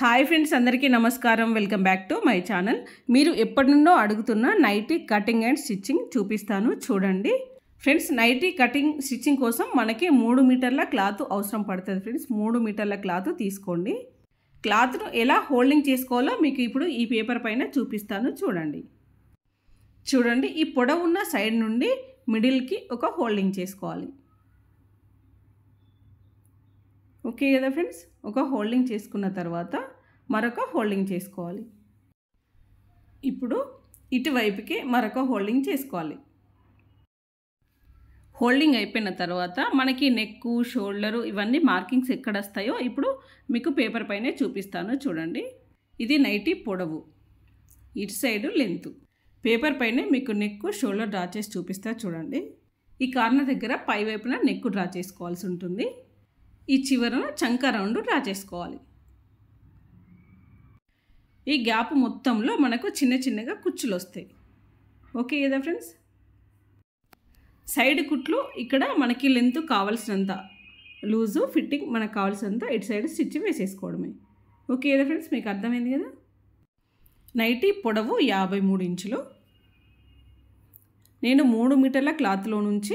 hi friends అందరికీ నమస్కారం welcome back to my channel మీరు ఎప్పటి నుండో అడుగుతున్న నైటీ కటింగ్ అండ్ స్టిచ్చింగ్ చూపిస్తాను చూడండి ఫ్రెండ్స్ నైటీ కటింగ్ స్టిచ్చింగ్ కోసం మనకి మూడు మీటర్ల క్లాత్ అవసరం పడుతుంది ఫ్రెండ్స్ మూడు మీటర్ల క్లాత్ తీసుకోండి క్లాత్ను ఎలా హోల్డింగ్ చేసుకోవాలో మీకు ఇప్పుడు ఈ పేపర్ పైన చూపిస్తాను చూడండి చూడండి ఈ పొడవున్న సైడ్ నుండి మిడిల్కి ఒక హోల్డింగ్ చేసుకోవాలి ఓకే కదా ఫ్రెండ్స్ ఒక హోల్డింగ్ చేసుకున్న తర్వాత మరొక హోల్డింగ్ చేసుకోవాలి ఇప్పుడు ఇటువైపుకి మరొక హోల్డింగ్ చేసుకోవాలి హోల్డింగ్ అయిపోయిన తర్వాత మనకి నెక్కు షోల్డరు ఇవన్నీ మార్కింగ్స్ ఎక్కడ వస్తాయో ఇప్పుడు మీకు పేపర్ పైనే చూపిస్తాను చూడండి ఇది నైటీ పొడవు ఇటు సైడ్ లెంత్ పేపర్ పైనే మీకు నెక్కు షోల్డర్ డ్రా చేసి చూపిస్తా చూడండి ఈ కార్నర్ దగ్గర పై వైపున నెక్కు డ్రా చేసుకోవాల్సి ఉంటుంది ఈ చివరన చంక రౌండ్ డ్రా చేసుకోవాలి ఈ గ్యాప్ మొత్తంలో మనకు చిన్న చిన్నగా కుచ్చులు వస్తాయి ఓకే కదా ఫ్రెండ్స్ సైడ్ కుట్లు ఇక్కడ మనకి లెంత్ కావాల్సినంత లూజు ఫిట్టింగ్ మనకు కావాల్సినంత ఇటు సైడ్ స్టిచ్ వేసేసుకోవడమే ఓకే కదా ఫ్రెండ్స్ మీకు అర్థమైంది కదా నైటీ పొడవు యాభై మూడు ఇంచులు నేను మూడు మీటర్ల క్లాత్లో నుంచి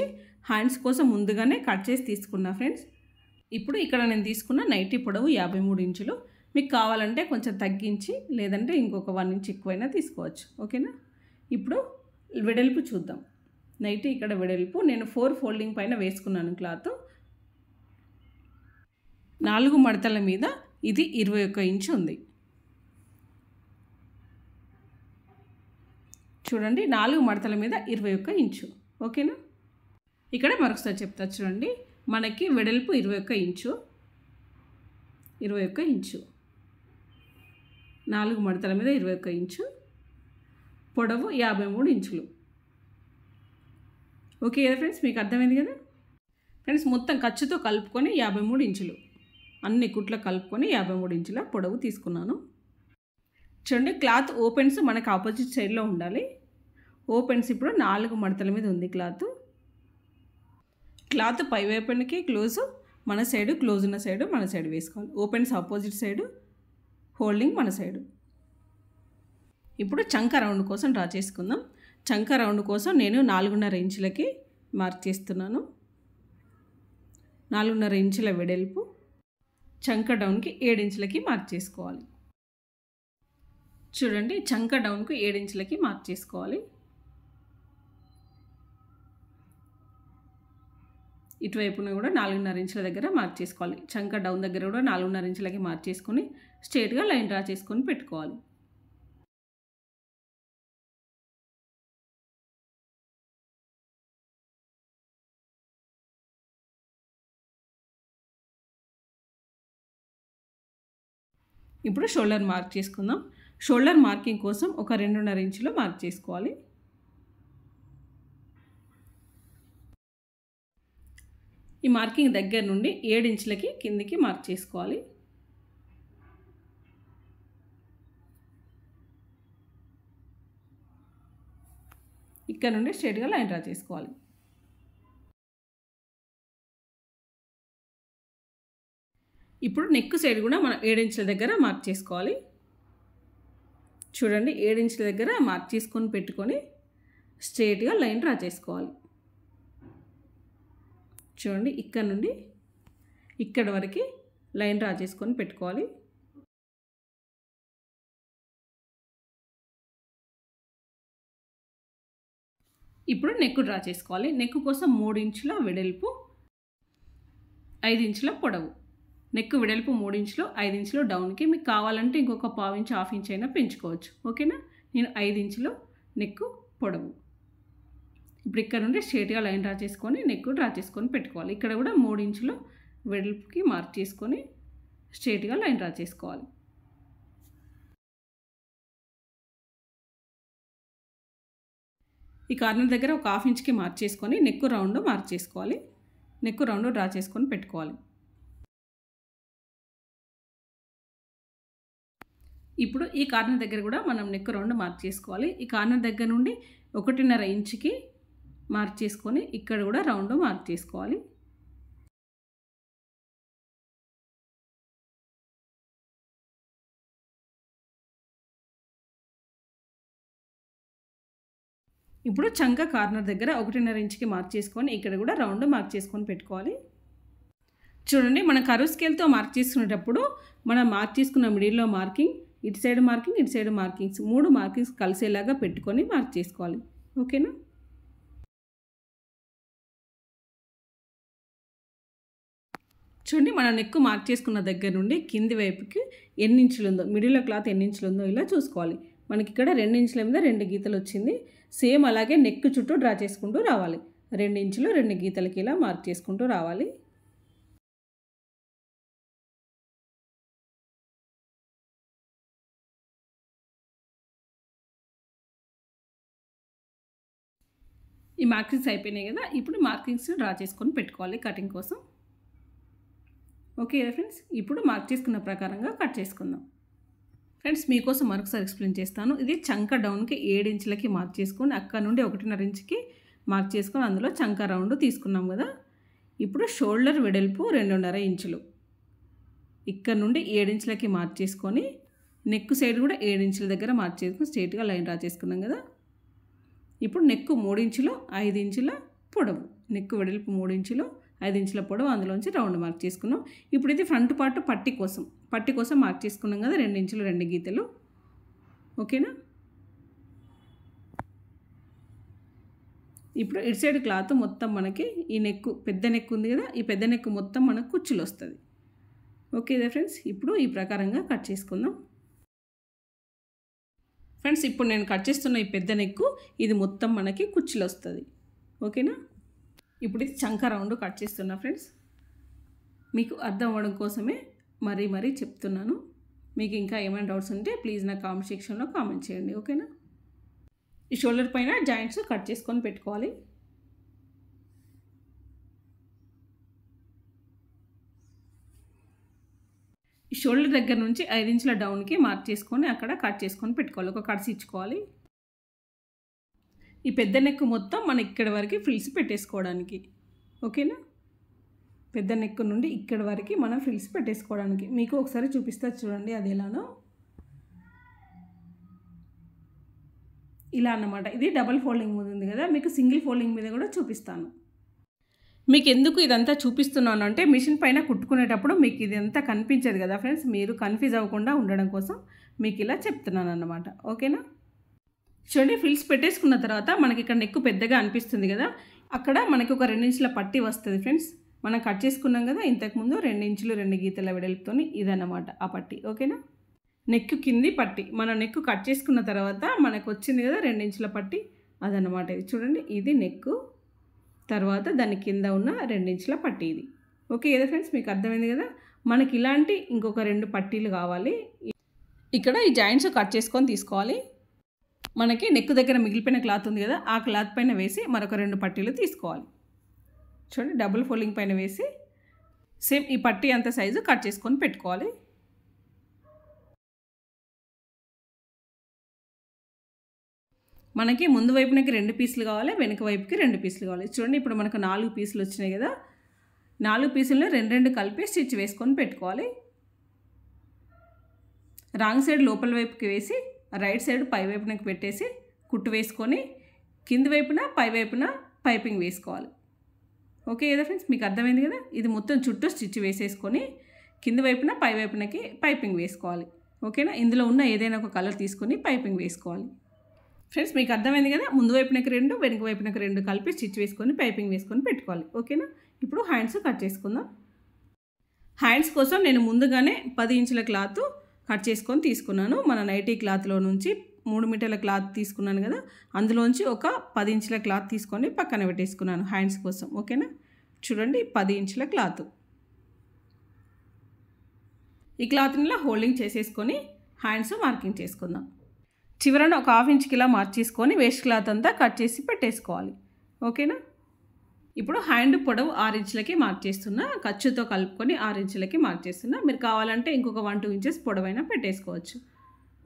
హ్యాండ్స్ కోసం ముందుగానే కట్ చేసి తీసుకున్నా ఫ్రెండ్స్ ఇప్పుడు ఇక్కడ నేను తీసుకున్న నైటీ పొడవు యాభై మూడు ఇంచులు మీకు కావాలంటే కొంచెం తగ్గించి లేదంటే ఇంకొక వన్ ఇంచ్ ఎక్కువైనా తీసుకోవచ్చు ఓకేనా ఇప్పుడు వెడల్పు చూద్దాం నైటీ ఇక్కడ వెడల్పు నేను ఫోర్ ఫోల్డింగ్ పైన వేసుకున్నాను క్లాత్ నాలుగు మడతల మీద ఇది ఇరవై ఒక్క ఇంచు ఉంది చూడండి నాలుగు మడతల మీద ఇరవై ఒక్క ఇంచు ఓకేనా ఇక్కడ మరొకసారి చెప్తా చూడండి మనకి వెడల్పు ఇరవై ఒక్క ఇంచు ఇరవై ఒక్క ఇంచు నాలుగు మడతల మీద ఇరవై ఒక్క ఇంచు పొడవు యాభై మూడు ఇంచులు ఓకే కదా ఫ్రెండ్స్ మీకు అర్థమైంది కదా ఫ్రెండ్స్ మొత్తం ఖర్చుతో కలుపుకొని యాభై మూడు ఇంచులు అన్ని కుట్ల కలుపుకొని యాభై మూడు ఇంచుల పొడవు తీసుకున్నాను చూడండి క్లాత్ ఓపెన్స్ మనకు ఆపోజిట్ సైడ్లో ఉండాలి ఓపెన్స్ ఇప్పుడు నాలుగు మడతల మీద ఉంది క్లాత్ క్లాత్ పై వైపునికి క్లోజ్ మన సైడ్ క్లోజ్ ఉన్న సైడ్ మన సైడ్ వేసుకోవాలి ఓపెన్స్ ఆపోజిట్ సైడ్ హోల్డింగ్ మన సైడ్ ఇప్పుడు చంక రౌండ్ కోసం డ్రా చేసుకుందాం చంక రౌండ్ కోసం నేను నాలుగున్నర ఇంచులకి మార్క్ చేస్తున్నాను నాలుగున్నర ఇంచుల వెడల్పు చంక డౌన్కి ఏడించులకి మార్క్ చేసుకోవాలి చూడండి చంక డౌన్కు ఏడించులకి మార్క్ చేసుకోవాలి ఇటువైపున కూడా నాలుగున్నర ఇంచుల దగ్గర మార్క్ చేసుకోవాలి చంక డౌన్ దగ్గర కూడా నాలుగున్నర ఇంచులకి మార్క్ చేసుకొని స్ట్రేట్గా లైన్ డ్రా చేసుకొని పెట్టుకోవాలి ఇప్పుడు షోల్డర్ మార్క్ చేసుకుందాం షోల్డర్ మార్కింగ్ కోసం ఒక రెండున్నర ఇంచులో మార్క్ చేసుకోవాలి ఈ మార్కింగ్ దగ్గర నుండి ఏడు ఇంచులకి కిందికి మార్క్ చేసుకోవాలి ఇక్కడ నుండి స్ట్రేట్గా లైన్ డ్రా చేసుకోవాలి ఇప్పుడు నెక్ సైడ్ కూడా మనం ఏడించుల దగ్గర మార్క్ చేసుకోవాలి చూడండి ఏడించుల దగ్గర మార్క్ చేసుకొని పెట్టుకొని స్ట్రేట్గా లైన్ డ్రా చేసుకోవాలి చూడండి ఇక్కడ నుండి ఇక్కడ వరకు లైన్ డ్రా చేసుకొని పెట్టుకోవాలి ఇప్పుడు నెక్ డ్రా చేసుకోవాలి నెక్ కోసం మూడు ఇంచుల వెడల్పు ఐదు ఇంచుల పొడవు నెక్ వెడల్పు మూడు ఇంచులు ఐదు ఇంచులు డౌన్కి మీకు కావాలంటే ఇంకొక పావు ఇంచు హాఫ్ ఇంచ్ అయినా పెంచుకోవచ్చు ఓకేనా నేను ఐదు ఇంచులు నెక్ పొడవు ఇప్పుడు ఇక్కడ నుండి స్ట్రేట్గా లైన్ డ్రా చేసుకొని నెక్ డ్రా చేసుకొని పెట్టుకోవాలి ఇక్కడ కూడా మూడు ఇంచులు వెడల్పుకి మార్క్ చేసుకొని స్ట్రేట్గా లైన్ డ్రా చేసుకోవాలి ఈ కార్నర్ దగ్గర ఒక హాఫ్ ఇంచ్కి మార్క్ చేసుకొని నెక్ రౌండ్ మార్క్ చేసుకోవాలి నెక్ రౌండ్ డ్రా చేసుకొని పెట్టుకోవాలి ఇప్పుడు ఈ కార్నర్ దగ్గర కూడా మనం నెక్ రౌండ్ మార్క్ చేసుకోవాలి ఈ కార్నర్ దగ్గర నుండి ఒకటిన్నర ఇంచుకి మార్క్ చేసుకొని ఇక్కడ కూడా రౌండ్ మార్క్ చేసుకోవాలి ఇప్పుడు చంక కార్నర్ దగ్గర ఒకటిన్నర ఇంచుకి మార్క్ చేసుకొని ఇక్కడ కూడా రౌండ్ మార్క్ చేసుకొని పెట్టుకోవాలి చూడండి మన కరు స్కేల్తో మార్క్ చేసుకునేటప్పుడు మనం మార్క్ చేసుకున్న మిడిల్లో మార్కింగ్ ఇటు సైడ్ మార్కింగ్ ఇటు సైడ్ మార్కింగ్స్ మూడు మార్కింగ్స్ కలిసేలాగా పెట్టుకొని మార్క్ చేసుకోవాలి ఓకేనా చూడండి మనం నెక్ మార్క్ చేసుకున్న దగ్గర నుండి కింది వైపుకి ఎన్ని ఇంచులు ఉందో మిడిల్ క్లాత్ ఎన్ని ఇంచులు ఉందో ఇలా చూసుకోవాలి మనకి ఇక్కడ రెండు ఇంచుల మీద రెండు గీతలు వచ్చింది సేమ్ అలాగే నెక్ చుట్టూ డ్రా చేసుకుంటూ రావాలి రెండు ఇంచులు రెండు గీతలకి ఇలా మార్క్ చేసుకుంటూ రావాలి ఈ మార్కింగ్స్ అయిపోయినాయి కదా ఇప్పుడు మార్కింగ్స్ డ్రా చేసుకొని పెట్టుకోవాలి కటింగ్ కోసం ఓకే ఫ్రెండ్స్ ఇప్పుడు మార్క్ చేసుకున్న ప్రకారంగా కట్ చేసుకుందాం ఫ్రెండ్స్ మీకోసం మరొకసారి ఎక్స్ప్లెయిన్ చేస్తాను ఇది చంక డౌన్కి ఏడు ఇంచులకి మార్క్ చేసుకొని అక్కడ నుండి ఒకటిన్నర ఇంచుకి మార్క్ చేసుకొని అందులో చంక రౌండ్ తీసుకున్నాం కదా ఇప్పుడు షోల్డర్ వెడల్పు రెండున్నర ఇంచులు ఇక్కడ నుండి ఏడించులకి మార్క్ చేసుకొని నెక్ సైడ్ కూడా ఏడించుల దగ్గర మార్క్ చేసుకుని స్ట్రేట్గా లైన్ డ్రా చేసుకున్నాం కదా ఇప్పుడు నెక్ మూడించులు ఐదు ఇంచుల పొడవు నెక్ వెడల్పు మూడించులు ఐదు ఇంచుల పొడవు అందులోంచి రౌండ్ మార్క్ చేసుకున్నాం ఇప్పుడు ఇది ఫ్రంట్ పార్ట్ పట్టి కోసం పట్టి కోసం మార్క్ చేసుకున్నాం కదా రెండు ఇంచులు రెండు గీతలు ఓకేనా ఇప్పుడు ఇటు సైడ్ క్లాత్ మొత్తం మనకి ఈ నెక్ పెద్ద నెక్ ఉంది కదా ఈ పెద్ద నెక్ మొత్తం మనకు కుచ్చులు వస్తుంది ఓకే ఇదే ఫ్రెండ్స్ ఇప్పుడు ఈ ప్రకారంగా కట్ చేసుకుందాం ఫ్రెండ్స్ ఇప్పుడు నేను కట్ చేస్తున్న ఈ పెద్ద నెక్కు ఇది మొత్తం మనకి కుచ్చులు వస్తుంది ఓకేనా ఇప్పుడు ఇది చంక రౌండ్ కట్ చేస్తున్నా ఫ్రెండ్స్ మీకు అర్థం అవ్వడం కోసమే మరీ మరీ చెప్తున్నాను మీకు ఇంకా ఏమైనా డౌట్స్ ఉంటే ప్లీజ్ నా కామెంట్ సెక్షన్లో కామెంట్ చేయండి ఓకేనా ఈ షోల్డర్ పైన జాయింట్స్ కట్ చేసుకొని పెట్టుకోవాలి ఈ షోల్డర్ దగ్గర నుంచి ఐదు ఇంచుల డౌన్కి మార్క్ చేసుకొని అక్కడ కట్ చేసుకొని పెట్టుకోవాలి ఒక కట్స్ ఇచ్చుకోవాలి ఈ పెద్ద నెక్ మొత్తం మన ఇక్కడ వరకు ఫ్రిల్స్ పెట్టేసుకోవడానికి ఓకేనా పెద్ద నెక్ నుండి ఇక్కడ వరకు మనం ఫిల్స్ పెట్టేసుకోవడానికి మీకు ఒకసారి చూపిస్తా చూడండి అది ఎలానో ఇలా అన్నమాట ఇది డబల్ ఫోల్డింగ్ మీద ఉంది కదా మీకు సింగిల్ ఫోల్డింగ్ మీద కూడా చూపిస్తాను మీకు ఎందుకు ఇదంతా చూపిస్తున్నాను అంటే మిషన్ పైన కుట్టుకునేటప్పుడు మీకు ఇదంతా కనిపించదు కదా ఫ్రెండ్స్ మీరు కన్ఫ్యూజ్ అవ్వకుండా ఉండడం కోసం మీకు ఇలా చెప్తున్నాను అన్నమాట ఓకేనా చూడండి ఫ్రిల్స్ పెట్టేసుకున్న తర్వాత మనకి ఇక్కడ నెక్కు పెద్దగా అనిపిస్తుంది కదా అక్కడ మనకి ఒక రెండించుల పట్టి వస్తుంది ఫ్రెండ్స్ మనం కట్ చేసుకున్నాం కదా ఇంతకుముందు రెండించులు రెండు గీతల వెడల్పుతో ఇదన్నమాట ఆ పట్టి ఓకేనా నెక్కు కింది పట్టి మనం నెక్కు కట్ చేసుకున్న తర్వాత మనకు వచ్చింది కదా రెండించుల పట్టి అదనమాట ఇది చూడండి ఇది నెక్కు తర్వాత దాని కింద ఉన్న రెండించుల పట్టి ఇది ఓకే ఏదో ఫ్రెండ్స్ మీకు అర్థమైంది కదా మనకి ఇలాంటి ఇంకొక రెండు పట్టీలు కావాలి ఇక్కడ ఈ జాయింట్స్ కట్ చేసుకొని తీసుకోవాలి మనకి నెక్ దగ్గర మిగిలిపోయిన క్లాత్ ఉంది కదా ఆ క్లాత్ పైన వేసి మరొక రెండు పట్టీలు తీసుకోవాలి చూడండి డబుల్ ఫోల్డింగ్ పైన వేసి సేమ్ ఈ పట్టీ అంత సైజు కట్ చేసుకొని పెట్టుకోవాలి మనకి ముందు వైపునకి రెండు పీసులు కావాలి వెనుక వైపుకి రెండు పీసులు కావాలి చూడండి ఇప్పుడు మనకు నాలుగు పీసులు వచ్చినాయి కదా నాలుగు పీసులను రెండు రెండు కలిపి స్టిచ్ వేసుకొని పెట్టుకోవాలి రాంగ్ సైడ్ లోపల వైపుకి వేసి రైట్ సైడ్ పై వైపునకి పెట్టేసి కుట్టు వేసుకొని కింది వైపున పై వైపున పైపింగ్ వేసుకోవాలి ఓకే ఏదో ఫ్రెండ్స్ మీకు అర్థమైంది కదా ఇది మొత్తం చుట్టూ స్టిచ్ వేసేసుకొని కింది వైపున పై వైపునకి పైపింగ్ వేసుకోవాలి ఓకేనా ఇందులో ఉన్న ఏదైనా ఒక కలర్ తీసుకొని పైపింగ్ వేసుకోవాలి ఫ్రెండ్స్ మీకు అర్థమైంది కదా ముందు వైపునకి రెండు వెనుక వైపునకి రెండు కలిపి స్టిచ్ వేసుకొని పైపింగ్ వేసుకొని పెట్టుకోవాలి ఓకేనా ఇప్పుడు హ్యాండ్స్ కట్ చేసుకుందాం హ్యాండ్స్ కోసం నేను ముందుగానే పది ఇంచుల క్లాత్ కట్ చేసుకొని తీసుకున్నాను మన నైటీ క్లాత్లో నుంచి మూడు మీటర్ల క్లాత్ తీసుకున్నాను కదా అందులోంచి ఒక పది ఇంచుల క్లాత్ తీసుకొని పక్కన పెట్టేసుకున్నాను హ్యాండ్స్ కోసం ఓకేనా చూడండి పది ఇంచుల క్లాత్ ఈ క్లాత్ని హోల్డింగ్ చేసేసుకొని హ్యాండ్స్ మార్కింగ్ చేసుకుందాం చివరన ఒక హాఫ్ ఇంచ్కి మార్చేసుకొని వేస్ట్ క్లాత్ అంతా కట్ చేసి పెట్టేసుకోవాలి ఓకేనా ఇప్పుడు హ్యాండ్ పొడవు ఆరు ఇంచులకి మార్క్ చేస్తున్నా ఖర్చుతో కలుపుకొని ఆరు ఇంచులకి మార్క్ చేస్తున్నా మీరు కావాలంటే ఇంకొక వన్ టూ ఇంచెస్ పొడవైనా పెట్టేసుకోవచ్చు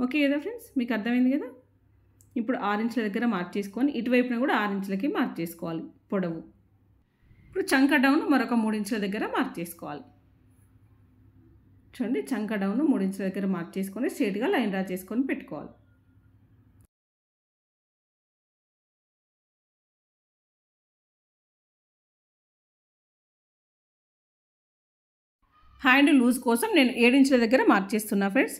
ఓకే కదా ఫ్రెండ్స్ మీకు అర్థమైంది కదా ఇప్పుడు ఆరు ఇంచుల దగ్గర మార్క్ చేసుకొని ఇటువైపున కూడా ఆరు ఇంచులకి మార్క్ చేసుకోవాలి పొడవు ఇప్పుడు చంక డౌన్ మరొక మూడు ఇంచుల దగ్గర మార్క్ చేసుకోవాలి చూడండి చంక డౌన్ మూడు ఇంచుల దగ్గర మార్క్ చేసుకొని స్ట్రేట్గా లైన్ డ్రా చేసుకొని పెట్టుకోవాలి హ్యాండ్ లూజ్ కోసం నేను ఏడించుల దగ్గర మార్చేస్తున్నా ఫ్రెండ్స్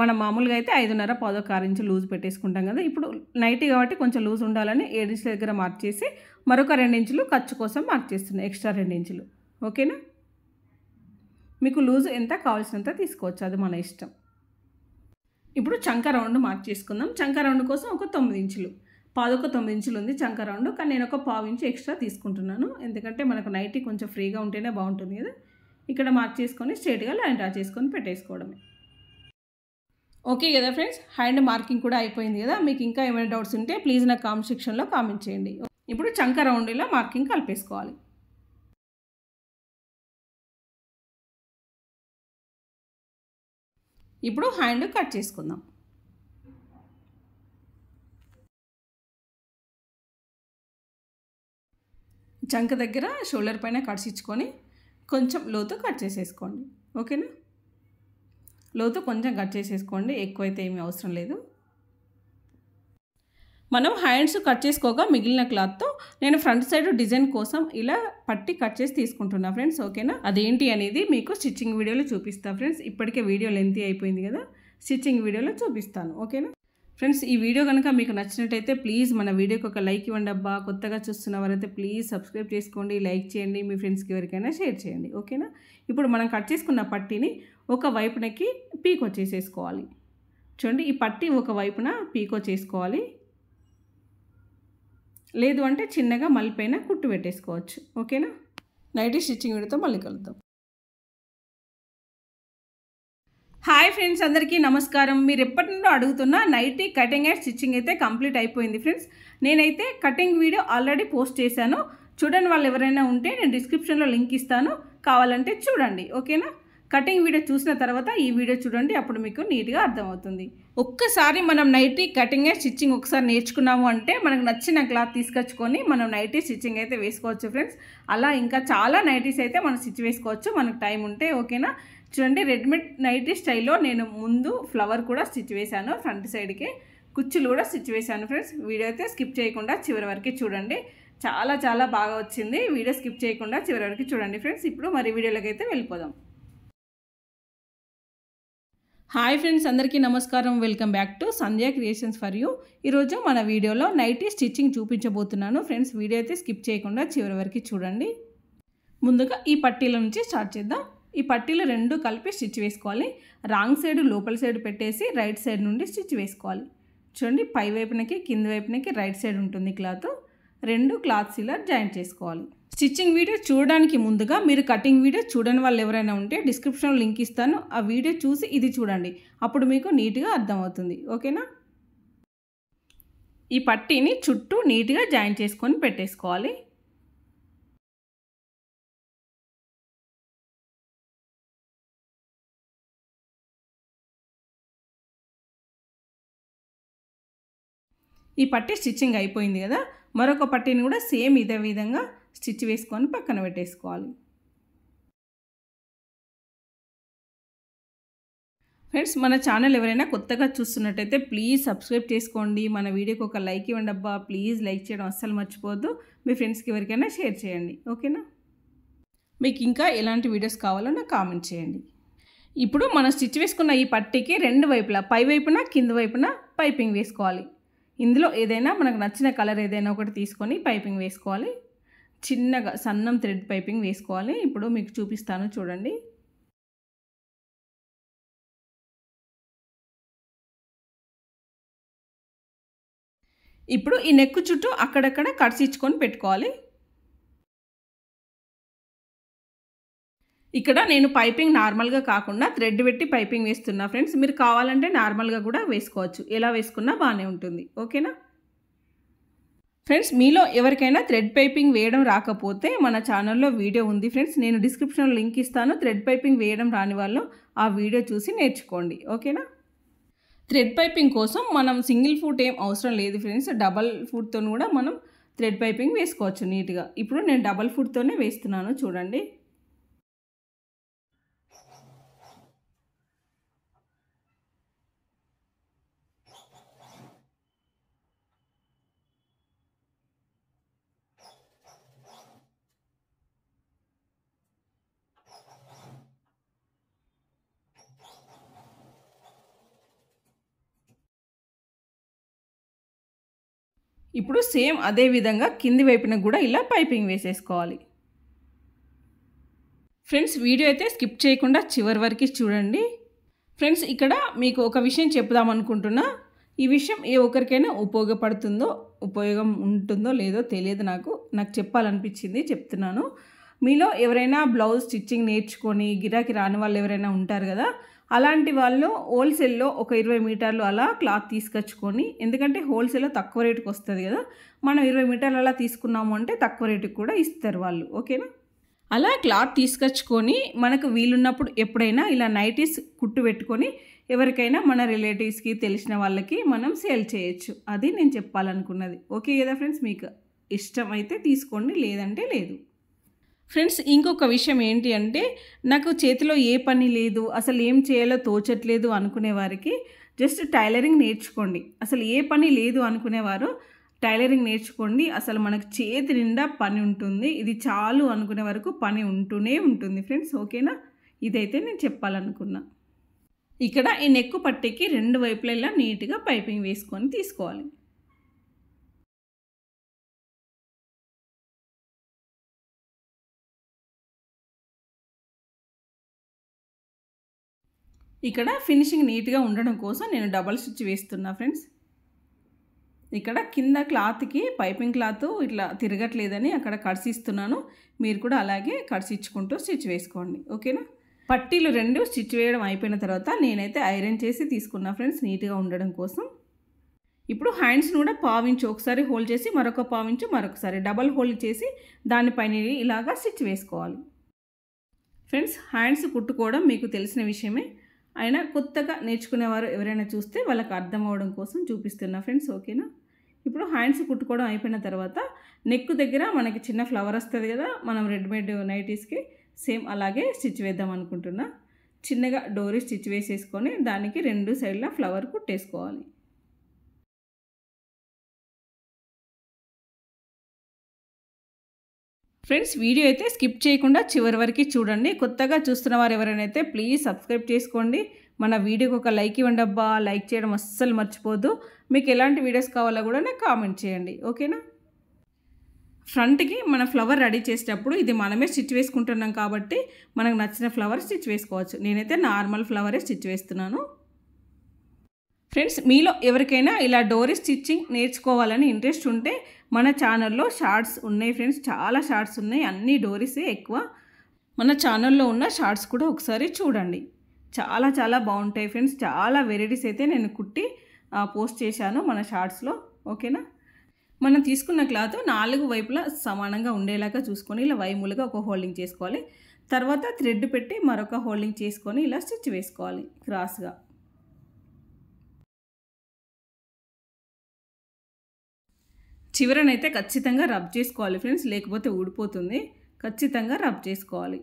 మనం మామూలుగా అయితే ఐదున్నర పదో కారు ఇంచు లూజ్ పెట్టేసుకుంటాం కదా ఇప్పుడు నైటీ కాబట్టి కొంచెం లూజ్ ఉండాలని ఏడించుల దగ్గర మార్చేసి మరొక మరొక ఇంచులు ఖర్చు కోసం మార్క్ ఎక్స్ట్రా ఇంచులు ఓకేనా మీకు లూజ్ ఎంత కావాల్సినంత తీసుకోవచ్చు అది మన ఇష్టం ఇప్పుడు చంక రౌండ్ మార్చేసుకుందాం చంక రౌండ్ కోసం ఒక తొమ్మిది ఇంచులు పాదొక తొమ్మిది ఇంచులు ఉంది చంక రౌండ్ కానీ నేను ఒక పావు ఇంచు ఎక్స్ట్రా తీసుకుంటున్నాను ఎందుకంటే మనకు నైటీ కొంచెం ఫ్రీగా ఉంటేనే బాగుంటుంది కదా ఇక్కడ మార్క్ చేసుకొని స్ట్రేట్గా లైన్ డ్రా చేసుకొని పెట్టేసుకోవడమే ఓకే కదా ఫ్రెండ్స్ హ్యాండ్ మార్కింగ్ కూడా అయిపోయింది కదా మీకు ఇంకా ఏమైనా డౌట్స్ ఉంటే ప్లీజ్ నాకు కామెంట్ సెక్షన్లో కామెంట్ చేయండి ఇప్పుడు చంక రౌండ్లో మార్కింగ్ కలిపేసుకోవాలి ఇప్పుడు హ్యాండ్ కట్ చేసుకుందాం చంక దగ్గర షోల్డర్ పైన కట్స్ ఇచ్చుకొని కొంచెం లోతు కట్ చేసేసుకోండి ఓకేనా లోతు కొంచెం కట్ చేసేసుకోండి ఎక్కువైతే ఏమీ అవసరం లేదు మనం హ్యాండ్స్ కట్ చేసుకోగా మిగిలిన క్లాత్తో నేను ఫ్రంట్ సైడ్ డిజైన్ కోసం ఇలా పట్టి కట్ చేసి తీసుకుంటున్నా ఫ్రెండ్స్ ఓకేనా అదేంటి అనేది మీకు స్టిచ్చింగ్ వీడియోలో చూపిస్తా ఫ్రెండ్స్ ఇప్పటికే వీడియో లెంతీ అయిపోయింది కదా స్టిచ్చింగ్ వీడియోలో చూపిస్తాను ఓకేనా ఫ్రెండ్స్ ఈ వీడియో కనుక మీకు నచ్చినట్టయితే ప్లీజ్ మన వీడియోకి ఒక లైక్ ఇవ్వండి అబ్బా కొత్తగా చూస్తున్న వారైతే ప్లీజ్ సబ్స్క్రైబ్ చేసుకోండి లైక్ చేయండి మీ ఫ్రెండ్స్కి ఎవరికైనా షేర్ చేయండి ఓకేనా ఇప్పుడు మనం కట్ చేసుకున్న పట్టీని ఒక వైపునకి పీకో చేసేసుకోవాలి చూడండి ఈ పట్టీ ఒక వైపున పీకో చేసుకోవాలి లేదు అంటే చిన్నగా మళ్ళీ కుట్టు పెట్టేసుకోవచ్చు ఓకేనా నైట్ స్టిచ్చింగ్ వీడితో మళ్ళీ కలుద్దాం హాయ్ ఫ్రెండ్స్ అందరికీ నమస్కారం మీరు ఎప్పటి నుండో అడుగుతున్న నైటీ కటింగ్ అండ్ స్టిచ్చింగ్ అయితే కంప్లీట్ అయిపోయింది ఫ్రెండ్స్ నేనైతే కటింగ్ వీడియో ఆల్రెడీ పోస్ట్ చేశాను చూడండి వాళ్ళు ఎవరైనా ఉంటే నేను డిస్క్రిప్షన్లో లింక్ ఇస్తాను కావాలంటే చూడండి ఓకేనా కటింగ్ వీడియో చూసిన తర్వాత ఈ వీడియో చూడండి అప్పుడు మీకు నీట్గా అర్థమవుతుంది ఒక్కసారి మనం నైటీ కటింగ్ స్టిచ్చింగ్ ఒకసారి నేర్చుకున్నాము అంటే మనకు నచ్చిన క్లాత్ తీసుకొచ్చుకొని మనం నైటీ స్టిచ్చింగ్ అయితే వేసుకోవచ్చు ఫ్రెండ్స్ అలా ఇంకా చాలా నైటీస్ అయితే మనం స్టిచ్ వేసుకోవచ్చు మనకు టైం ఉంటే ఓకేనా చూడండి రెడీమేడ్ నైటీ స్టైల్లో నేను ముందు ఫ్లవర్ కూడా స్టిచ్ వేశాను ఫ్రంట్ సైడ్కి కుచ్చులు కూడా స్టిచ్ వేశాను ఫ్రెండ్స్ వీడియో అయితే స్కిప్ చేయకుండా చివరి వరకు చూడండి చాలా చాలా బాగా వచ్చింది వీడియో స్కిప్ చేయకుండా చివరి వరకు చూడండి ఫ్రెండ్స్ ఇప్పుడు మరి వీడియోలోకి అయితే వెళ్ళిపోదాం హాయ్ ఫ్రెండ్స్ అందరికీ నమస్కారం welcome back to Sandhya creations for you ఈరోజు మన వీడియోలో నైటీ స్టిచ్చింగ్ చూపించబోతున్నాను ఫ్రెండ్స్ వీడియో అయితే స్కిప్ చేయకుండా చివరి వరకు చూడండి ముందుగా ఈ పట్టీల నుంచి స్టార్ట్ చేద్దాం ఈ పట్టీలు రెండు కలిపి స్టిచ్ వేసుకోవాలి రాంగ్ సైడ్ లోపల సైడ్ పెట్టేసి రైట్ సైడ్ నుండి స్టిచ్ వేసుకోవాలి చూడండి పై వైపునకి కింద వైపునకి రైట్ సైడ్ ఉంటుంది క్లాత్ రెండు క్లాత్ సీలర్ జాయింట్ చేసుకోవాలి స్టిచ్చింగ్ వీడియో చూడడానికి ముందుగా మీరు కటింగ్ వీడియో చూడని వాళ్ళు ఎవరైనా ఉంటే డిస్క్రిప్షన్లో లింక్ ఇస్తాను ఆ వీడియో చూసి ఇది చూడండి అప్పుడు మీకు నీట్గా అర్థమవుతుంది ఓకేనా ఈ పట్టీని చుట్టూ నీట్గా జాయిన్ చేసుకొని పెట్టేసుకోవాలి ఈ పట్టి స్టిచ్చింగ్ అయిపోయింది కదా మరొక పట్టీని కూడా సేమ్ ఇదే విధంగా స్టిచ్ వేసుకొని పక్కన పెట్టేసుకోవాలి ఫ్రెండ్స్ మన ఛానల్ ఎవరైనా కొత్తగా చూస్తున్నట్టయితే ప్లీజ్ సబ్స్క్రైబ్ చేసుకోండి మన వీడియోకి ఒక లైక్ ఇవ్వండి అబ్బా ప్లీజ్ లైక్ చేయడం అస్సలు మర్చిపోవద్దు మీ ఫ్రెండ్స్కి ఎవరికైనా షేర్ చేయండి ఓకేనా మీకు ఇంకా ఎలాంటి వీడియోస్ కావాలో నాకు కామెంట్ చేయండి ఇప్పుడు మనం స్టిచ్ వేసుకున్న ఈ పట్టీకి రెండు వైపులా పై వైపున కింద వైపున పైపింగ్ వేసుకోవాలి ఇందులో ఏదైనా మనకు నచ్చిన కలర్ ఏదైనా ఒకటి తీసుకొని పైపింగ్ వేసుకోవాలి చిన్నగా సన్నం థ్రెడ్ పైపింగ్ వేసుకోవాలి ఇప్పుడు మీకు చూపిస్తాను చూడండి ఇప్పుడు ఈ నెక్కు చుట్టూ అక్కడక్కడ కట్స్ ఇచ్చుకొని పెట్టుకోవాలి ఇక్కడ నేను పైపింగ్ నార్మల్గా కాకుండా థ్రెడ్ పెట్టి పైపింగ్ వేస్తున్నా ఫ్రెండ్స్ మీరు కావాలంటే నార్మల్గా కూడా వేసుకోవచ్చు ఎలా వేసుకున్నా బాగానే ఉంటుంది ఓకేనా ఫ్రెండ్స్ మీలో ఎవరికైనా థ్రెడ్ పైపింగ్ వేయడం రాకపోతే మన ఛానల్లో వీడియో ఉంది ఫ్రెండ్స్ నేను డిస్క్రిప్షన్లో లింక్ ఇస్తాను థ్రెడ్ పైపింగ్ వేయడం రాని వాళ్ళు ఆ వీడియో చూసి నేర్చుకోండి ఓకేనా థ్రెడ్ పైపింగ్ కోసం మనం సింగిల్ ఫుట్ ఏం అవసరం లేదు ఫ్రెండ్స్ డబల్ ఫుట్తో కూడా మనం థ్రెడ్ పైపింగ్ వేసుకోవచ్చు నీట్గా ఇప్పుడు నేను డబల్ ఫుట్తోనే వేస్తున్నాను చూడండి ఇప్పుడు సేమ్ అదే విధంగా కింది వైపున కూడా ఇలా పైపింగ్ వేసేసుకోవాలి ఫ్రెండ్స్ వీడియో అయితే స్కిప్ చేయకుండా చివరి వరకు చూడండి ఫ్రెండ్స్ ఇక్కడ మీకు ఒక విషయం చెప్దాం అనుకుంటున్నా ఈ విషయం ఏ ఒక్కరికైనా ఉపయోగపడుతుందో ఉపయోగం ఉంటుందో లేదో తెలియదు నాకు నాకు చెప్పాలనిపించింది చెప్తున్నాను మీలో ఎవరైనా బ్లౌజ్ స్టిచ్చింగ్ నేర్చుకొని గిరాకి రాని వాళ్ళు ఎవరైనా ఉంటారు కదా అలాంటి వాళ్ళు హోల్సేల్లో ఒక ఇరవై మీటర్లు అలా క్లాత్ తీసుకొచ్చుకొని ఎందుకంటే హోల్సేల్లో తక్కువ రేటుకి వస్తుంది కదా మనం ఇరవై మీటర్లు అలా తీసుకున్నాము అంటే తక్కువ రేటుకి కూడా ఇస్తారు వాళ్ళు ఓకేనా అలా క్లాత్ తీసుకొచ్చుకొని మనకు వీలున్నప్పుడు ఎప్పుడైనా ఇలా నైటీస్ కుట్టు పెట్టుకొని ఎవరికైనా మన రిలేటివ్స్కి తెలిసిన వాళ్ళకి మనం సేల్ చేయొచ్చు అది నేను చెప్పాలనుకున్నది ఓకే కదా ఫ్రెండ్స్ మీకు ఇష్టం అయితే తీసుకోండి లేదంటే లేదు ఫ్రెండ్స్ ఇంకొక విషయం ఏంటి అంటే నాకు చేతిలో ఏ పని లేదు అసలు ఏం చేయాలో తోచట్లేదు అనుకునే వారికి జస్ట్ టైలరింగ్ నేర్చుకోండి అసలు ఏ పని లేదు అనుకునేవారు టైలరింగ్ నేర్చుకోండి అసలు మనకు చేతి నిండా పని ఉంటుంది ఇది చాలు అనుకునే వరకు పని ఉంటూనే ఉంటుంది ఫ్రెండ్స్ ఓకేనా ఇదైతే నేను చెప్పాలనుకున్నా ఇక్కడ ఈ నెక్కు పట్టేకి రెండు వైపులా నీట్గా పైపింగ్ వేసుకొని తీసుకోవాలి ఇక్కడ ఫినిషింగ్ నీట్గా ఉండడం కోసం నేను డబల్ స్టిచ్ వేస్తున్నా ఫ్రెండ్స్ ఇక్కడ కింద క్లాత్కి పైపింగ్ క్లాత్ ఇట్లా తిరగట్లేదని అక్కడ కట్స్ ఇస్తున్నాను మీరు కూడా అలాగే కట్స్ ఇచ్చుకుంటూ స్టిచ్ వేసుకోండి ఓకేనా పట్టీలు రెండు స్టిచ్ వేయడం అయిపోయిన తర్వాత నేనైతే ఐరన్ చేసి తీసుకున్నా ఫ్రెండ్స్ నీట్గా ఉండడం కోసం ఇప్పుడు హ్యాండ్స్ని కూడా పావించు ఒకసారి హోల్డ్ చేసి మరొక పావించు మరొకసారి డబల్ హోల్డ్ చేసి దానిపైన ఇలాగా స్టిచ్ వేసుకోవాలి ఫ్రెండ్స్ హ్యాండ్స్ కుట్టుకోవడం మీకు తెలిసిన విషయమే అయినా కొత్తగా నేర్చుకునేవారు ఎవరైనా చూస్తే వాళ్ళకి అర్థం అవ్వడం కోసం చూపిస్తున్నా ఫ్రెండ్స్ ఓకేనా ఇప్పుడు హ్యాండ్స్ కుట్టుకోవడం అయిపోయిన తర్వాత నెక్ దగ్గర మనకి చిన్న ఫ్లవర్ వస్తుంది కదా మనం రెడీమేడ్ నైటీస్కి సేమ్ అలాగే స్టిచ్ వేద్దాం అనుకుంటున్నా చిన్నగా డోరీ స్టిచ్ వేసేసుకొని దానికి రెండు సైడ్ల ఫ్లవర్ కుట్టేసుకోవాలి ఫ్రెండ్స్ వీడియో అయితే స్కిప్ చేయకుండా చివరి వరకు చూడండి కొత్తగా చూస్తున్న వారు ఎవరైనా అయితే ప్లీజ్ సబ్స్క్రైబ్ చేసుకోండి మన వీడియోకి ఒక లైక్ ఇవ్వండి అబ్బా లైక్ చేయడం అస్సలు మర్చిపోద్దు మీకు ఎలాంటి వీడియోస్ కావాలో కూడా నాకు కామెంట్ చేయండి ఓకేనా ఫ్రంట్కి మన ఫ్లవర్ రెడీ చేసేటప్పుడు ఇది మనమే స్టిచ్ వేసుకుంటున్నాం కాబట్టి మనకు నచ్చిన ఫ్లవర్ స్టిచ్ వేసుకోవచ్చు నేనైతే నార్మల్ ఫ్లవరే స్టిచ్ వేస్తున్నాను ఫ్రెండ్స్ మీలో ఎవరికైనా ఇలా డోరీ స్టిచ్చింగ్ నేర్చుకోవాలని ఇంట్రెస్ట్ ఉంటే మన ఛానల్లో షార్ట్స్ ఉన్నాయి ఫ్రెండ్స్ చాలా షార్ట్స్ ఉన్నాయి అన్ని డోరీసే ఎక్కువ మన ఛానల్లో ఉన్న షార్ట్స్ కూడా ఒకసారి చూడండి చాలా చాలా బాగుంటాయి ఫ్రెండ్స్ చాలా వెరైటీస్ అయితే నేను కుట్టి పోస్ట్ చేశాను మన షార్ట్స్లో ఓకేనా మనం తీసుకున్న క్లాత్ నాలుగు వైపులా సమానంగా ఉండేలాగా చూసుకొని ఇలా వైములుగా ఒక హోల్డింగ్ చేసుకోవాలి తర్వాత థ్రెడ్ పెట్టి మరొక హోల్డింగ్ చేసుకొని ఇలా స్టిచ్ వేసుకోవాలి క్రాస్గా చివరనైతే ఖచ్చితంగా రబ్ చేసుకోవాలి ఫ్రెండ్స్ లేకపోతే ఊడిపోతుంది ఖచ్చితంగా రబ్ చేసుకోవాలి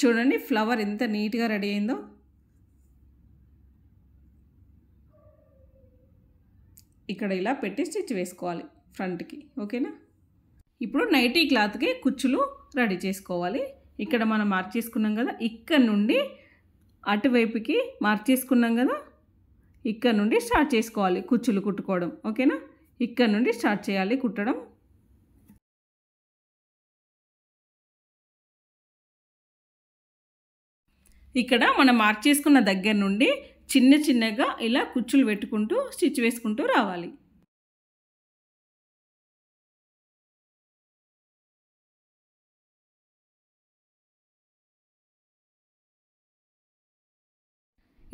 చూడండి ఫ్లవర్ ఎంత నీట్గా రెడీ అయిందో ఇక్కడ ఇలా పెట్టి స్టిచ్ వేసుకోవాలి ఫ్రంట్కి ఓకేనా ఇప్పుడు నైటీ క్లాత్కి కుచ్చులు రెడీ చేసుకోవాలి ఇక్కడ మనం మార్చేసుకున్నాం కదా ఇక్కడ నుండి అటువైపుకి మార్చేసుకున్నాం కదా ఇక్కడ నుండి స్టార్ట్ చేసుకోవాలి కుచ్చులు కుట్టుకోవడం ఓకేనా ఇక్కడ నుండి స్టార్ట్ చేయాలి కుట్టడం ఇక్కడ మనం మార్క్ చేసుకున్న దగ్గర నుండి చిన్న చిన్నగా ఇలా కుచ్చులు పెట్టుకుంటూ స్టిచ్ వేసుకుంటూ రావాలి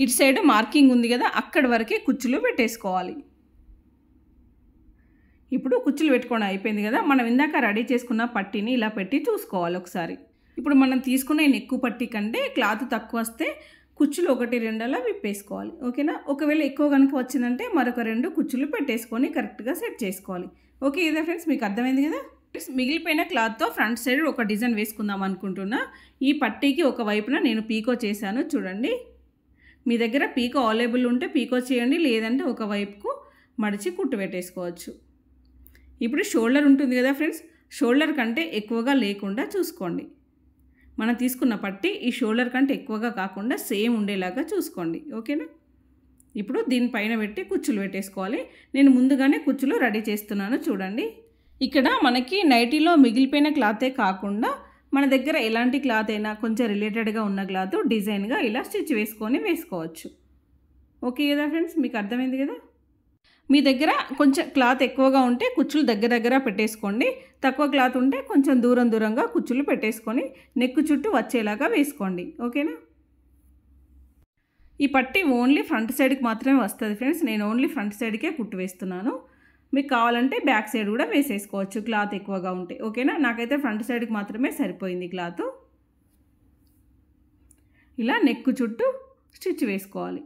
ఇటు సైడ్ మార్కింగ్ ఉంది కదా అక్కడి వరకే కుచ్చులు పెట్టేసుకోవాలి ఇప్పుడు కుచ్చులు పెట్టుకోవడం అయిపోయింది కదా మనం ఇందాక రెడీ చేసుకున్న పట్టీని ఇలా పెట్టి చూసుకోవాలి ఒకసారి ఇప్పుడు మనం తీసుకునే నెక్కు పట్టి కంటే క్లాత్ తక్కువ వస్తే కుచ్చులు ఒకటి రెండలా విప్పేసుకోవాలి ఓకేనా ఒకవేళ ఎక్కువ కనుక వచ్చిందంటే మరొక రెండు కుచ్చులు పెట్టేసుకొని కరెక్ట్గా సెట్ చేసుకోవాలి ఓకే ఇదే ఫ్రెండ్స్ మీకు అర్థమైంది కదా మిగిలిపోయిన క్లాత్తో ఫ్రంట్ సైడ్ ఒక డిజైన్ వేసుకుందాం అనుకుంటున్నా ఈ పట్టీకి ఒక వైపున నేను పీకో చేశాను చూడండి మీ దగ్గర పీకో అవైలబుల్ ఉంటే పీకో చేయండి లేదంటే ఒకవైపుకు మడిచి కుట్టు పెట్టేసుకోవచ్చు ఇప్పుడు షోల్డర్ ఉంటుంది కదా ఫ్రెండ్స్ షోల్డర్ కంటే ఎక్కువగా లేకుండా చూసుకోండి మనం తీసుకున్న పట్టి ఈ షోల్డర్ కంటే ఎక్కువగా కాకుండా సేమ్ ఉండేలాగా చూసుకోండి ఓకేనా ఇప్పుడు దీనిపైన పెట్టి కుచ్చులు పెట్టేసుకోవాలి నేను ముందుగానే కుచ్చులు రెడీ చేస్తున్నాను చూడండి ఇక్కడ మనకి నైటీలో మిగిలిపోయిన క్లాతే కాకుండా మన దగ్గర ఎలాంటి క్లాత్ అయినా కొంచెం రిలేటెడ్గా ఉన్న క్లాత్ డిజైన్గా ఇలా స్టిచ్ వేసుకొని వేసుకోవచ్చు ఓకే కదా ఫ్రెండ్స్ మీకు అర్థమైంది కదా మీ దగ్గర కొంచెం క్లాత్ ఎక్కువగా ఉంటే కుచ్చులు దగ్గర దగ్గర పెట్టేసుకోండి తక్కువ క్లాత్ ఉంటే కొంచెం దూరం దూరంగా కుచ్చులు పెట్టేసుకొని నెక్కు చుట్టూ వచ్చేలాగా వేసుకోండి ఓకేనా ఈ పట్టి ఓన్లీ ఫ్రంట్ సైడ్కి మాత్రమే వస్తుంది ఫ్రెండ్స్ నేను ఓన్లీ ఫ్రంట్ సైడ్కే కుట్టు వేస్తున్నాను మీకు కావాలంటే బ్యాక్ సైడ్ కూడా వేసేసుకోవచ్చు క్లాత్ ఎక్కువగా ఉంటే ఓకేనా నాకైతే ఫ్రంట్ సైడ్కి మాత్రమే సరిపోయింది క్లాత్ ఇలా నెక్ చుట్టూ స్టిచ్ వేసుకోవాలి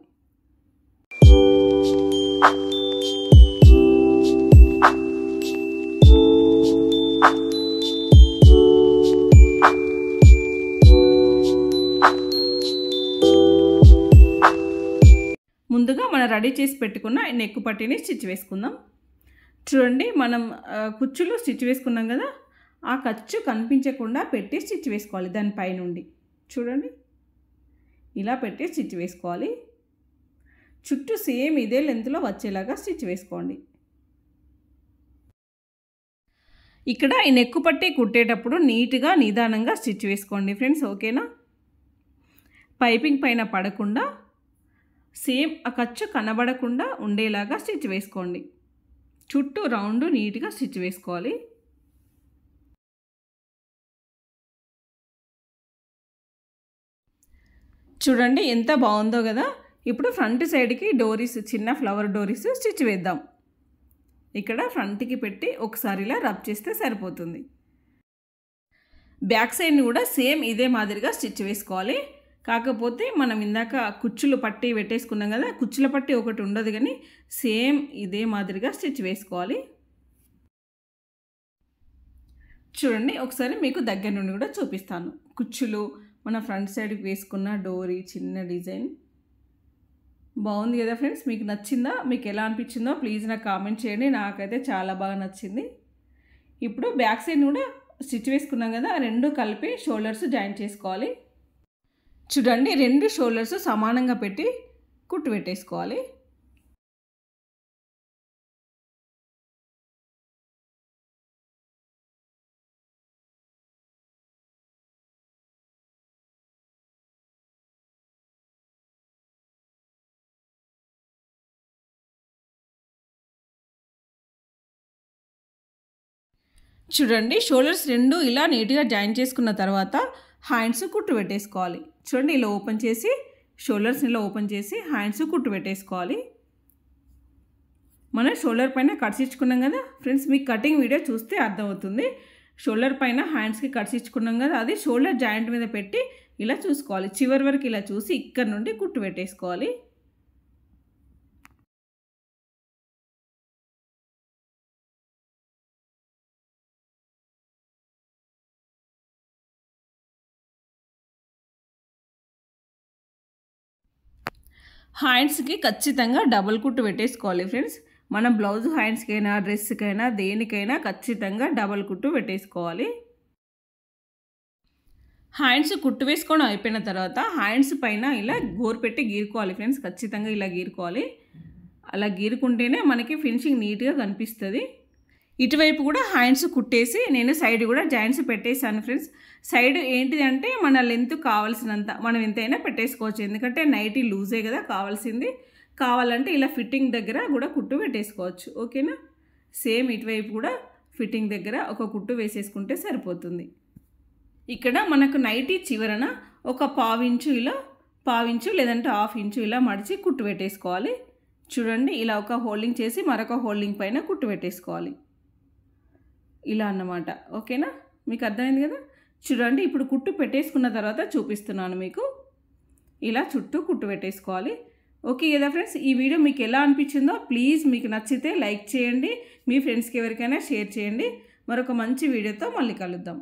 ముందుగా మనం రెడీ చేసి పెట్టుకున్న నెక్ పట్టిని స్టిచ్ వేసుకుందాం చూడండి మనం కుచ్చులో స్టిచ్ వేసుకున్నాం కదా ఆ ఖర్చు కనిపించకుండా పెట్టి స్టిచ్ వేసుకోవాలి దానిపైనుండి చూడండి ఇలా పెట్టి స్టిచ్ వేసుకోవాలి చుట్టూ సేమ్ ఇదే లెంత్లో వచ్చేలాగా స్టిచ్ వేసుకోండి ఇక్కడ ఈ నెక్కు పట్టి కుట్టేటప్పుడు నీట్గా నిదానంగా స్టిచ్ వేసుకోండి ఫ్రెండ్స్ ఓకేనా పైపింగ్ పైన పడకుండా సేమ్ ఆ ఖర్చు కనబడకుండా ఉండేలాగా స్టిచ్ వేసుకోండి చుట్టూ రౌండ్ నీట్గా స్టిచ్ వేసుకోవాలి చూడండి ఎంత బాగుందో కదా ఇప్పుడు ఫ్రంట్ సైడ్కి డోరీస్ చిన్న ఫ్లవర్ డోరీస్ స్టిచ్ వేద్దాం ఇక్కడ ఫ్రంట్కి పెట్టి ఒకసారి ఇలా రబ్ చేస్తే సరిపోతుంది బ్యాక్ సైడ్ని కూడా సేమ్ ఇదే మాదిరిగా స్టిచ్ వేసుకోవాలి కాకపోతే మనం ఇందాక కుచ్చులు పట్టి పెట్టేసుకున్నాం కదా కుచ్చుల పట్టి ఒకటి ఉండదు కానీ సేమ్ ఇదే మాదిరిగా స్టిచ్ వేసుకోవాలి చూడండి ఒకసారి మీకు దగ్గర నుండి కూడా చూపిస్తాను కుచ్చులు మన ఫ్రంట్ సైడ్కి వేసుకున్న డోరీ చిన్న డిజైన్ బాగుంది కదా ఫ్రెండ్స్ మీకు నచ్చిందా మీకు ఎలా అనిపించిందో ప్లీజ్ నాకు కామెంట్ చేయండి నాకైతే చాలా బాగా నచ్చింది ఇప్పుడు బ్యాక్ సైడ్ కూడా స్టిచ్ వేసుకున్నాం కదా రెండు కలిపి షోల్డర్స్ జాయిన్ చేసుకోవాలి చూడండి రెండు షోల్డర్స్ సమానంగా పెట్టి కుట్టు పెట్టేసుకోవాలి చూడండి షోల్డర్స్ రెండు ఇలా నీట్గా జాయిన్ చేసుకున్న తర్వాత హ్యాండ్స్ కుట్టు పెట్టేసుకోవాలి చూడండి ఇలా ఓపెన్ చేసి షోల్డర్స్ ఇలా ఓపెన్ చేసి హ్యాండ్స్ కుట్టు పెట్టేసుకోవాలి మనం షోల్డర్ పైన కట్స్ ఇచ్చుకున్నాం కదా ఫ్రెండ్స్ మీకు కటింగ్ వీడియో చూస్తే అర్థమవుతుంది షోల్డర్ పైన హ్యాండ్స్కి కట్స్ ఇచ్చుకున్నాం కదా అది షోల్డర్ జాయింట్ మీద పెట్టి ఇలా చూసుకోవాలి చివరి వరకు ఇలా చూసి ఇక్కడ నుండి కుట్టు పెట్టేసుకోవాలి హ్యాండ్స్కి ఖచ్చితంగా డబుల్ కుట్టు పెట్టేసుకోవాలి ఫ్రెండ్స్ మనం బ్లౌజ్ హ్యాండ్స్కైనా డ్రెస్కైనా దేనికైనా ఖచ్చితంగా డబల్ కుట్టు పెట్టేసుకోవాలి హ్యాండ్స్ కుట్టు వేసుకోవడం అయిపోయిన తర్వాత హ్యాండ్స్ పైన ఇలా గోరు పెట్టి గీరుకోవాలి ఫ్రెండ్స్ ఖచ్చితంగా ఇలా గీరుకోవాలి అలా గీరుకుంటేనే మనకి ఫినిషింగ్ నీట్గా కనిపిస్తుంది ఇటువైపు కూడా హ్యాండ్స్ కుట్టేసి నేను సైడ్ కూడా జాయింట్స్ పెట్టేశాను ఫ్రెండ్స్ సైడ్ ఏంటిదంటే మన లెంత్ కావాల్సినంత మనం ఎంతైనా పెట్టేసుకోవచ్చు ఎందుకంటే నైటీ లూజే కదా కావాల్సింది కావాలంటే ఇలా ఫిట్టింగ్ దగ్గర కూడా కుట్టు పెట్టేసుకోవచ్చు ఓకేనా సేమ్ ఇటువైపు కూడా ఫిట్టింగ్ దగ్గర ఒక కుట్టు వేసేసుకుంటే సరిపోతుంది ఇక్కడ మనకు నైటీ చివరన ఒక పావించు ఇలా పావించు లేదంటే హాఫ్ ఇంచు ఇలా మడిచి కుట్టు పెట్టేసుకోవాలి చూడండి ఇలా ఒక హోల్డింగ్ చేసి మరొక హోల్డింగ్ పైన కుట్టు పెట్టేసుకోవాలి ఇలా అన్నమాట ఓకేనా మీకు అర్థమైంది కదా చూడండి ఇప్పుడు కుట్టు పెట్టేసుకున్న తర్వాత చూపిస్తున్నాను మీకు ఇలా చుట్టూ కుట్టు పెట్టేసుకోవాలి ఓకే కదా ఫ్రెండ్స్ ఈ వీడియో మీకు ఎలా అనిపించిందో ప్లీజ్ మీకు నచ్చితే లైక్ చేయండి మీ ఫ్రెండ్స్కి ఎవరికైనా షేర్ చేయండి మరొక మంచి వీడియోతో మళ్ళీ కలుద్దాం